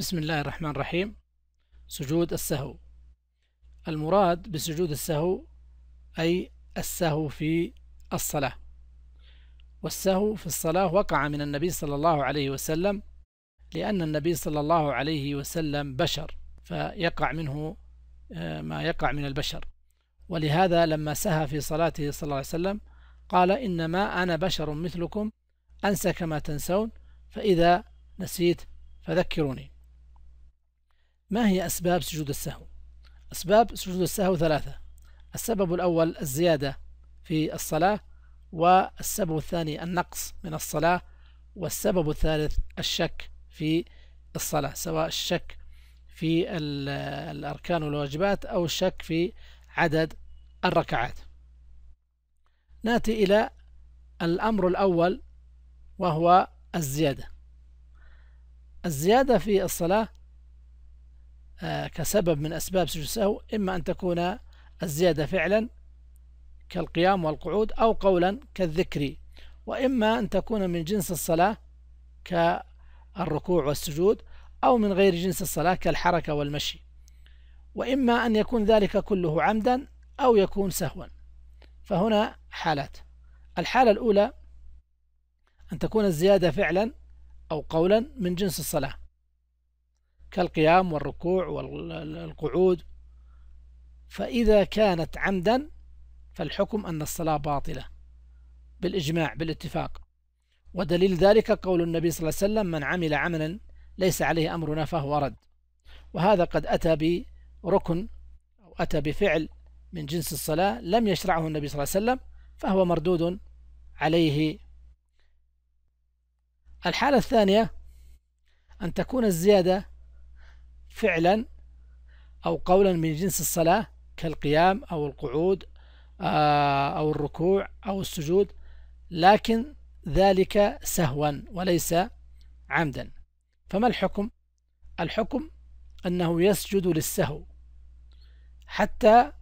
بسم الله الرحمن الرحيم سجود السهو المراد بسجود السهو أي السهو في الصلاة والسهو في الصلاة وقع من النبي صلى الله عليه وسلم لأن النبي صلى الله عليه وسلم بشر فيقع منه آه، ما يقع من البشر ولهذا لما سهى في صلاته صلى الله عليه وسلم قال إنما أنا بشر مثلكم أنسى كما تنسون فإذا نسيت فذكروني ما هي أسباب سجود السهو؟ أسباب سجود السهو ثلاثة السبب الأول الزيادة في الصلاة والسبب الثاني النقص من الصلاة والسبب الثالث الشك في الصلاة سواء الشك في الأركان والواجبات أو الشك في عدد الركعات ناتي إلى الأمر الأول وهو الزيادة الزيادة في الصلاة آه، كسبب من أسباب سجود السهو إما أن تكون الزيادة فعلا كالقيام والقعود أو قولا كالذكر وإما أن تكون من جنس الصلاة كالركوع والسجود أو من غير جنس الصلاة كالحركة والمشي وإما أن يكون ذلك كله عمدا أو يكون سهوا فهنا حالات الحالة الأولى أن تكون الزيادة فعلا أو قولا من جنس الصلاة كالقيام والركوع والقعود فإذا كانت عمدا فالحكم أن الصلاة باطلة بالإجماع بالاتفاق ودليل ذلك قول النبي صلى الله عليه وسلم من عمل عملا ليس عليه أمرنا فهو رد وهذا قد أتى بركن أو أتى بفعل من جنس الصلاة لم يشرعه النبي صلى الله عليه وسلم فهو مردود عليه الحالة الثانية أن تكون الزيادة فعلا أو قولا من جنس الصلاة كالقيام أو القعود آه، أو الركوع أو السجود لكن ذلك سهوا وليس عمدا فما الحكم؟ الحكم أنه يسجد للسهو حتى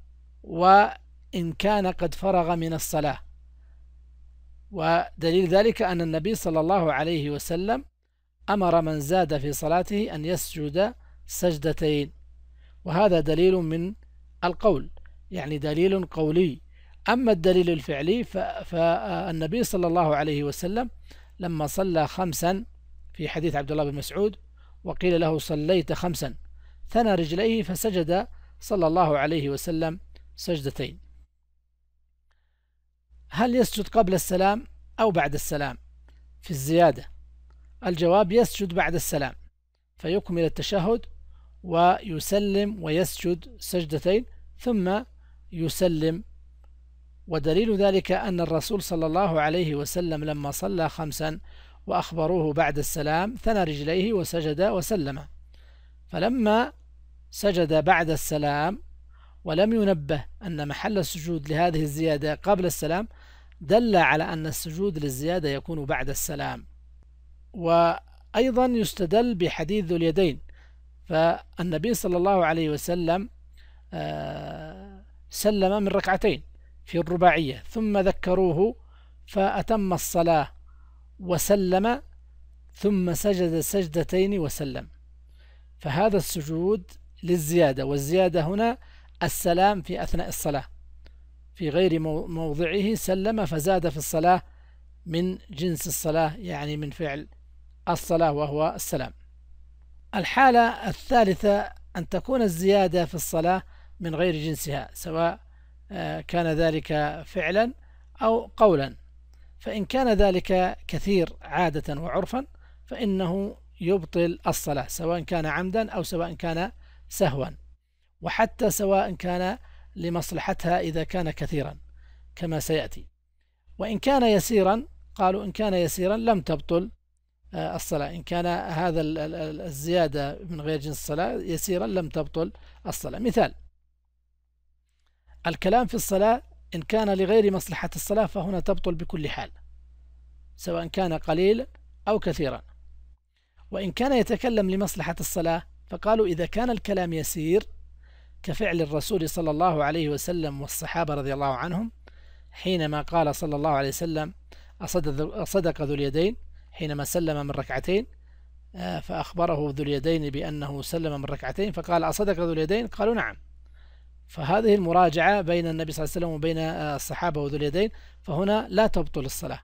وإن كان قد فرغ من الصلاة ودليل ذلك أن النبي صلى الله عليه وسلم أمر من زاد في صلاته أن يسجد سجدتين وهذا دليل من القول يعني دليل قولي أما الدليل الفعلي فالنبي صلى الله عليه وسلم لما صلى خمسا في حديث عبد الله بن مسعود وقيل له صليت خمسا ثنى رجليه فسجد صلى الله عليه وسلم سجدتين هل يسجد قبل السلام أو بعد السلام في الزيادة الجواب يسجد بعد السلام فيكمل التشهد ويسلم ويسجد سجدتين ثم يسلم ودليل ذلك أن الرسول صلى الله عليه وسلم لما صلى خمسا وأخبروه بعد السلام ثنى رجليه وسجد وسلم فلما سجد بعد السلام ولم ينبه أن محل السجود لهذه الزيادة قبل السلام دل على أن السجود للزيادة يكون بعد السلام وأيضا يستدل بحديث ذو اليدين فالنبي صلى الله عليه وسلم آه، سلم من ركعتين في الرباعية ثم ذكروه فأتم الصلاة وسلم ثم سجد سجدتين وسلم فهذا السجود للزيادة والزيادة هنا السلام في أثناء الصلاة في غير موضعه سلم فزاد في الصلاة من جنس الصلاة يعني من فعل الصلاة وهو السلام الحالة الثالثة أن تكون الزيادة في الصلاة من غير جنسها سواء آه، كان ذلك فعلا أو قولا فإن كان ذلك كثير عادة وعرفا فإنه يبطل الصلاة سواء كان عمدا أو سواء كان سهوا وحتى سواء كان لمصلحتها إذا كان كثيرا كما سيأتي وإن كان يسيرا قالوا إن كان يسيرا لم تبطل آه، الصلاة إن كان هذا الزيادة من غير جنس الصلاة يسيرا لم تبطل الصلاة مثال الكلام في الصلاة إن كان لغير مصلحة الصلاة فهنا تبطل بكل حال سواء كان قليل أو كثيرا وإن كان يتكلم لمصلحة الصلاة فقالوا إذا كان الكلام يسير كفعل الرسول صلى الله عليه وسلم والصحابة رضي الله عنهم حينما قال صلى الله عليه وسلم أصدق ذو اليدين حينما سلم من ركعتين آه، فأخبره ذو اليدين بأنه سلم من ركعتين فقال أصدق ذو اليدين قالوا نعم فهذه المراجعة بين النبي صلى الله عليه وسلم وبين آه، الصحابة وذو اليدين فهنا لا تبطل الصلاة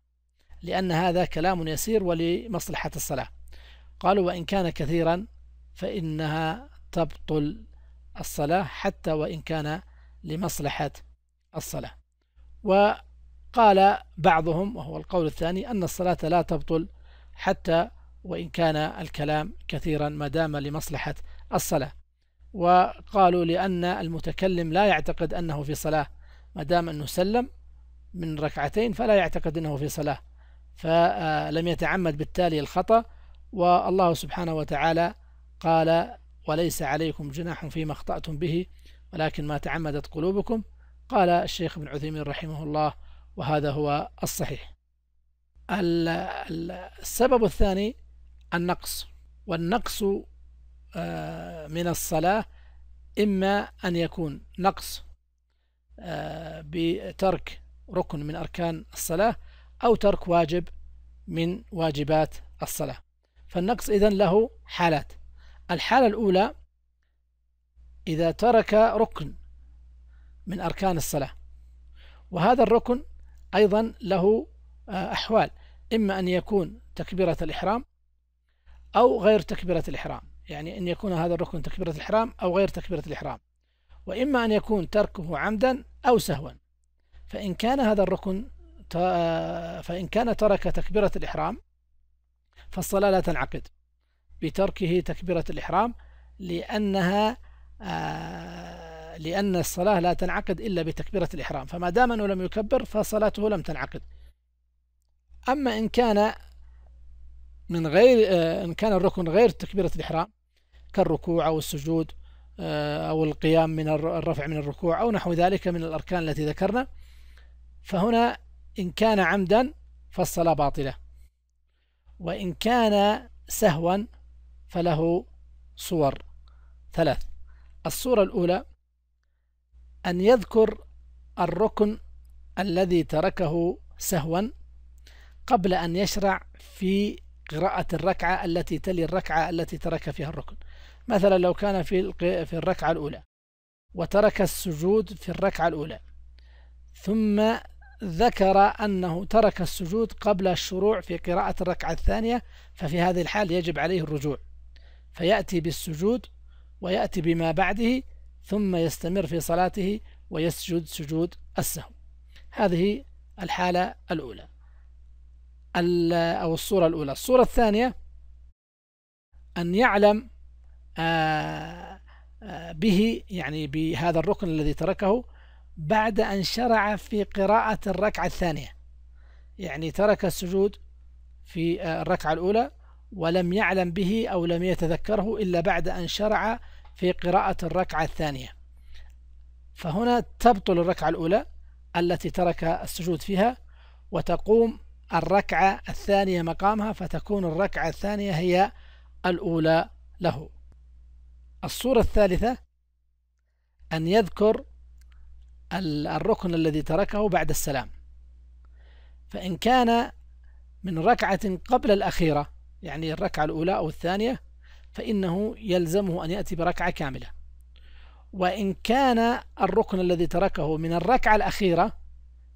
لأن هذا كلام يسير ولمصلحة الصلاة قالوا وإن كان كثيرا فإنها تبطل الصلاة حتى وإن كان لمصلحة الصلاة وقال بعضهم وهو القول الثاني أن الصلاة لا تبطل حتى وإن كان الكلام كثيرا ما دام لمصلحة الصلاة وقالوا لأن المتكلم لا يعتقد أنه في صلاة ما دام أنه سلم من ركعتين فلا يعتقد أنه في صلاة فلم يتعمد بالتالي الخطأ والله سبحانه وتعالى قال وليس عليكم جناح فيما اخطأتم به ولكن ما تعمدت قلوبكم قال الشيخ ابن عثيمين رحمه الله وهذا هو الصحيح السبب الثاني النقص والنقص آه، من الصلاة إما أن يكون نقص آه، بترك ركن من أركان الصلاة أو ترك واجب من واجبات الصلاة فالنقص إذن له حالات الحالة الأولى إذا ترك ركن من أركان الصلاة وهذا الركن أيضا له آه، أحوال إما أن يكون تكبيرة الإحرام أو غير تكبيرة الإحرام يعني أن يكون هذا الركن تكبيرة الإحرام أو غير تكبيرة الإحرام وإما أن يكون تركه عمدا أو سهوا فإن كان هذا الركن آه، فإن كان ترك تكبيرة الإحرام فالصلاة لا تنعقد بتركه تكبيرة الإحرام لأنها آه، لأن الصلاة لا تنعقد إلا بتكبيرة الإحرام فما دام أنه لم يكبر فصلاته لم تنعقد أما إن كان من غير آه، إن كان الركن غير تكبيرة الإحرام كالركوع أو السجود آه، أو القيام من الرفع من الركوع أو نحو ذلك من الأركان التي ذكرنا فهنا إن كان عمدا فالصلاة باطلة وإن كان سهوا فله صور ثلاث الصورة الأولى أن يذكر الركن الذي تركه سهوا قبل أن يشرع في قراءة الركعة التي تلي الركعة التي ترك فيها الركن مثلا لو كان في في الركعة الأولى وترك السجود في الركعة الأولى ثم ذكر أنه ترك السجود قبل الشروع في قراءة الركعة الثانية ففي هذه الحال يجب عليه الرجوع فيأتي بالسجود ويأتي بما بعده ثم يستمر في صلاته ويسجد سجود السهو هذه الحالة الأولى أو الصورة الأولى الصورة الثانية أن يعلم آه، آه، به يعني بهذا الركن الذي تركه بعد أن شرع في قراءة الركعة الثانية يعني ترك السجود في آه، الركعة الأولى ولم يعلم به أو لم يتذكره إلا بعد أن شرع في قراءة الركعة الثانية فهنا تبطل الركعة الأولى التي ترك السجود فيها وتقوم الركعة الثانية مقامها فتكون الركعة الثانية هي الأولى له الصورة الثالثة أن يذكر الركن الذي تركه بعد السلام فإن كان من ركعة قبل الأخيرة يعني الركعة الأولى أو الثانية فإنه يلزمه أن يأتي بركعة كاملة وإن كان الركن الذي تركه من الركعة الأخيرة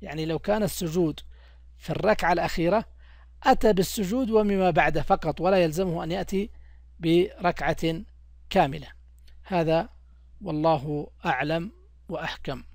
يعني لو كان السجود في الركعة الأخيرة أتى بالسجود ومما بعده فقط ولا يلزمه أن يأتي بركعة كاملة هذا والله أعلم وأحكم